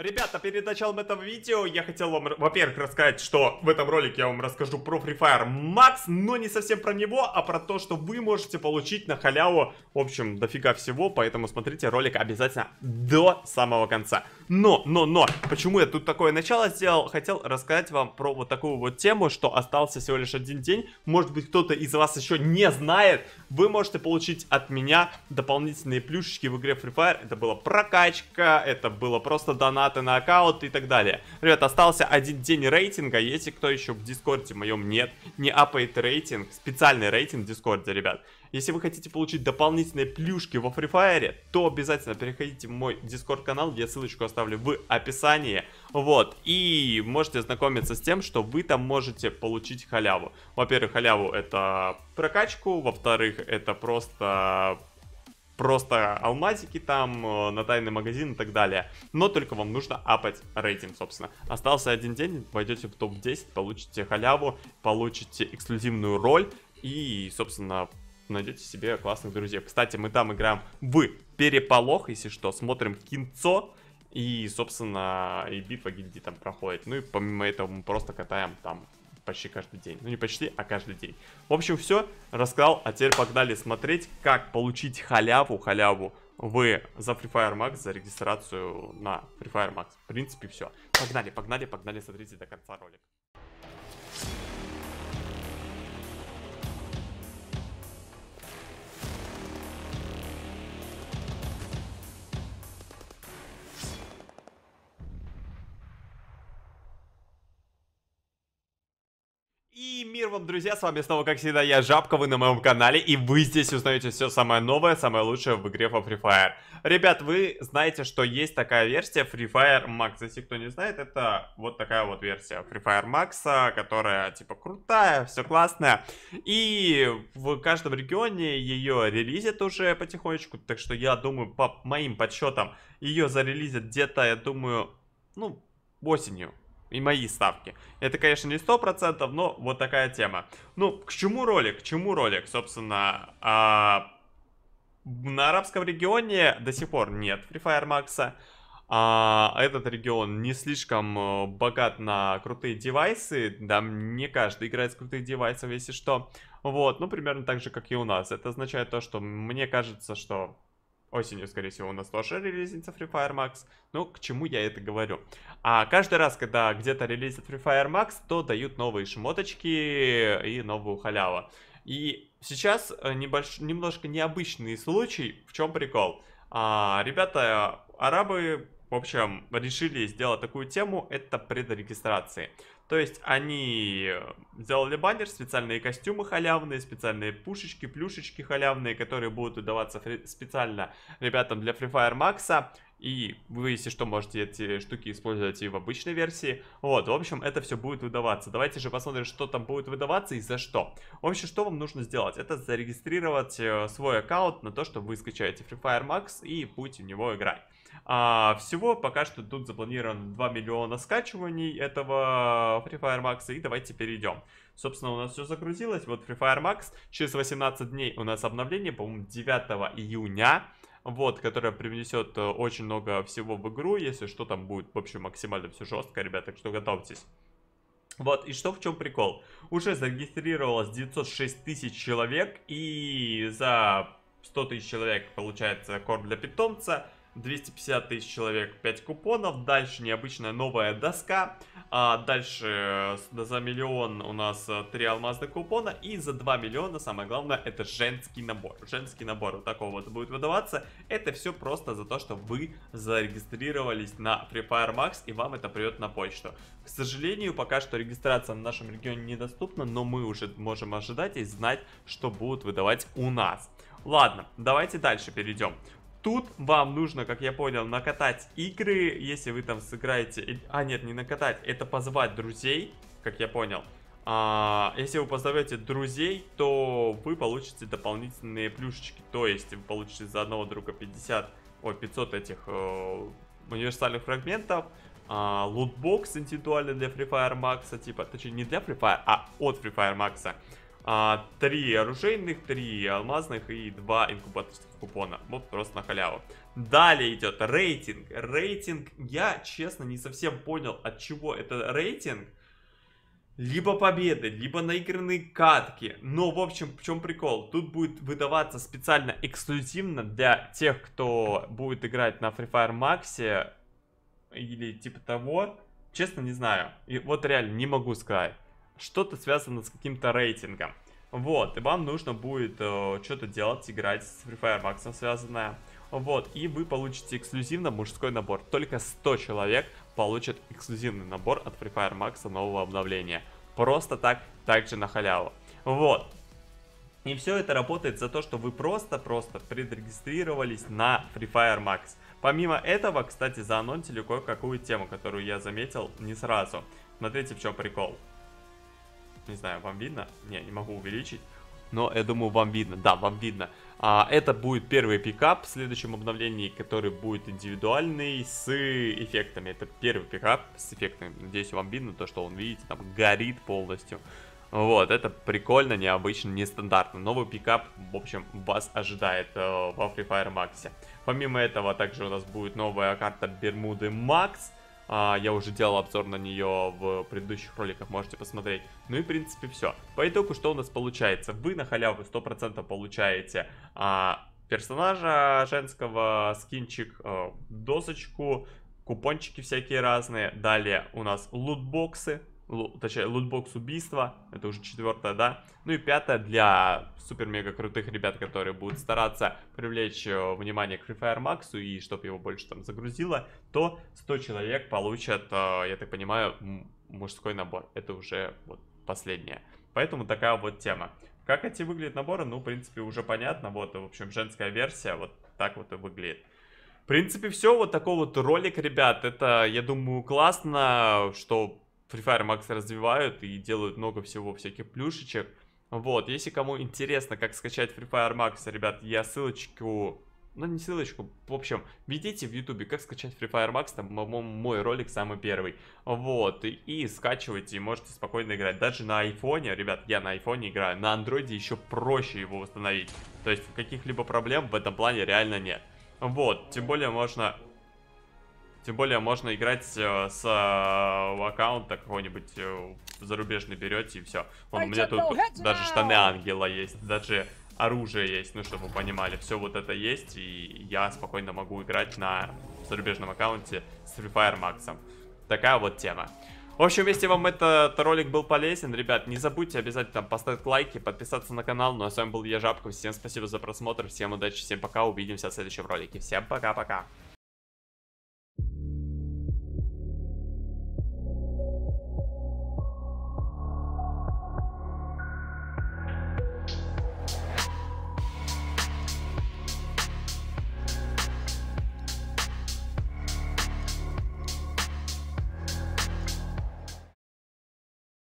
Ребята, перед началом этого видео я хотел вам, во-первых, рассказать, что в этом ролике я вам расскажу про Free Fire Max, но не совсем про него, а про то, что вы можете получить на халяву, в общем, дофига всего, поэтому смотрите ролик обязательно до самого конца. Но, но, но, почему я тут такое начало сделал? Хотел рассказать вам про вот такую вот тему, что остался всего лишь один день. Может быть, кто-то из вас еще не знает. Вы можете получить от меня дополнительные плюшечки в игре Free Fire. Это была прокачка, это было просто донаты на аккаунт и так далее. Ребят, остался один день рейтинга. Если кто еще в Дискорде моем нет, не апает рейтинг, специальный рейтинг в Дискорде, ребят. Если вы хотите получить дополнительные плюшки во Free Fire, то обязательно переходите в мой Discord канал, я ссылочку оставлю в описании. Вот, и можете знакомиться с тем, что вы там можете получить халяву. Во-первых, халяву это прокачку, во-вторых, это просто просто алмазики там, э, на тайный магазин и так далее. Но только вам нужно апать рейтинг, собственно. Остался один день, войдете в топ-10, получите халяву, получите эксклюзивную роль и, собственно, найдете себе классных друзей. Кстати, мы там играем в переполох, если что, смотрим кинцо. И, собственно, и битва где там проходит. Ну и помимо этого мы просто катаем там почти каждый день. Ну не почти, а каждый день. В общем, все рассказал. А теперь погнали смотреть, как получить халяву, халяву вы за Free Fire Max, за регистрацию на Free Fire Max. В принципе, все. Погнали, погнали, погнали, смотрите до конца ролика. И мир вам, друзья, с вами снова, как всегда, я Жабка, вы на моем канале, и вы здесь узнаете все самое новое, самое лучшее в игре по Free Fire. Ребят, вы знаете, что есть такая версия Free Fire Max, если кто не знает, это вот такая вот версия Free Fire Max, а, которая, типа, крутая, все классная, и в каждом регионе ее релизят уже потихонечку, так что я думаю, по моим подсчетам, ее зарелизят где-то, я думаю, ну, осенью, и мои ставки. Это, конечно, не 100%, но вот такая тема. Ну, к чему ролик? К чему ролик? Собственно, а... на арабском регионе до сих пор нет Free Fire Max. А этот регион не слишком э, богат на крутые девайсы. Да, не каждый играет с крутых девайсов, если что. Вот, ну, примерно так же, как и у нас. Это означает то, что мне кажется, что осенью, скорее всего, у нас тоже релизится Free Fire Max. Ну, к чему я это говорю? А каждый раз, когда где-то релизят Free Fire Max, то дают новые шмоточки и новую халяву. И сейчас э, небольш... немножко необычный случай. В чем прикол? А, ребята, арабы, в общем, решили сделать такую тему, это предрегистрации. То есть они сделали э, баннер, специальные костюмы халявные, специальные пушечки, плюшечки халявные, которые будут удаваться специально ребятам для Free Fire Max. И вы, если что, можете эти штуки использовать и в обычной версии. Вот, в общем, это все будет выдаваться. Давайте же посмотрим, что там будет выдаваться и за что. В общем, что вам нужно сделать? Это зарегистрировать э, свой аккаунт на то, что вы скачаете Free Fire Max и будете в него играть. А, всего пока что тут запланировано 2 миллиона скачиваний этого Free Fire Max. И давайте перейдем. Собственно, у нас все загрузилось. Вот Free Fire Max. Через 18 дней у нас обновление, по-моему, 9 июня вот, которая привнесет э, очень много всего в игру, если что, там будет в общем максимально все жестко, ребят, так что готовьтесь. Вот, и что в чем прикол? Уже зарегистрировалось 906 тысяч человек, и за 100 тысяч человек получается корм для питомца – 250 тысяч человек, 5 купонов. Дальше необычная новая доска. А дальше э, за миллион у нас 3 э, алмазных купона. И за 2 миллиона, самое главное, это женский набор. Женский набор вот такого вот будет выдаваться. Это все просто за то, что вы зарегистрировались на Free Fire Max и вам это придет на почту. К сожалению, пока что регистрация в нашем регионе недоступна, но мы уже можем ожидать и знать, что будут выдавать у нас. Ладно, давайте дальше перейдем. Тут вам нужно, как я понял, накатать игры, если вы там сыграете... А, нет, не накатать, это позвать друзей, как я понял. А, если вы позовете друзей, то вы получите дополнительные плюшечки. То есть вы получите за одного друга 50, ой, 500 этих э, универсальных фрагментов, а, лутбокс индивидуально для Free Fire Max, типа, точнее не для Free Fire, а от Free Fire Max. А, три оружейных, три алмазных и два инкубаторских купона. Вот просто на халяву. Далее идет рейтинг. Рейтинг, я честно не совсем понял, от чего это рейтинг. Либо победы, либо наигранные катки. Но, в общем, в чем прикол? Тут будет выдаваться специально эксклюзивно для тех, кто будет играть на Free Fire Max или типа того. Честно, не знаю. И вот реально не могу сказать что-то связано с каким-то рейтингом. Вот, и вам нужно будет э, что-то делать, играть с Free Fire Max связанное. Вот, и вы получите эксклюзивно мужской набор. Только 100 человек получат эксклюзивный набор от Free Fire Max нового обновления. Просто так, также на халяву. Вот. И все это работает за то, что вы просто-просто предрегистрировались на Free Fire Max. Помимо этого, кстати, заанонсили кое-какую тему, которую я заметил не сразу. Смотрите, в чем прикол не знаю, вам видно? Не, не могу увеличить. Но я думаю, вам видно. Да, вам видно. А, это будет первый пикап в следующем обновлении, который будет индивидуальный с эффектами. Это первый пикап с эффектами. Надеюсь, вам видно то, что он, видите, там горит полностью. Вот, это прикольно, необычно, нестандартно. Новый пикап, в общем, вас ожидает э, во Free Fire Max. Помимо этого, также у нас будет новая карта Бермуды Макс. А, я уже делал обзор на нее в предыдущих роликах, можете посмотреть. Ну и в принципе все. По итогу что у нас получается? Вы на халяву 100% получаете а, персонажа женского, скинчик, э, досочку, купончики всякие разные. Далее у нас лутбоксы, точнее, лутбокс убийства, это уже четвертое, да. Ну и пятое для супер-мега крутых ребят, которые будут стараться привлечь э, внимание к Free Fire Max и чтобы его больше там загрузило, то 100 человек получат, э, я так понимаю, мужской набор. Это уже вот последнее. Поэтому такая вот тема. Как эти выглядят наборы, ну, в принципе, уже понятно. Вот, в общем, женская версия вот так вот и выглядит. В принципе, все. Вот такой вот ролик, ребят. Это, я думаю, классно, что Free Fire Max развивают и делают много всего, всяких плюшечек. Вот, если кому интересно, как скачать Free Fire Max, ребят, я ссылочку, ну не ссылочку, в общем, введите в YouTube, как скачать Free Fire Max, там мой ролик самый первый. Вот, и, и скачивайте, можете спокойно играть. Даже на айфоне, ребят, я на айфоне играю, на андроиде еще проще его восстановить, То есть каких-либо проблем в этом плане реально нет. Вот, тем более можно тем более можно играть э, с э, аккаунта какого-нибудь э, зарубежный берете и все. Вон, у меня тут даже штаны ангела есть, даже оружие есть, ну, чтобы вы понимали. Все вот это есть, и я спокойно могу играть на зарубежном аккаунте с Free Fire Max. Такая вот тема. В общем, если вам этот ролик был полезен, ребят, не забудьте обязательно поставить лайки, подписаться на канал. Ну а с вами был я, Жабков. Всем спасибо за просмотр, всем удачи, всем пока. Увидимся в следующем ролике. Всем пока-пока.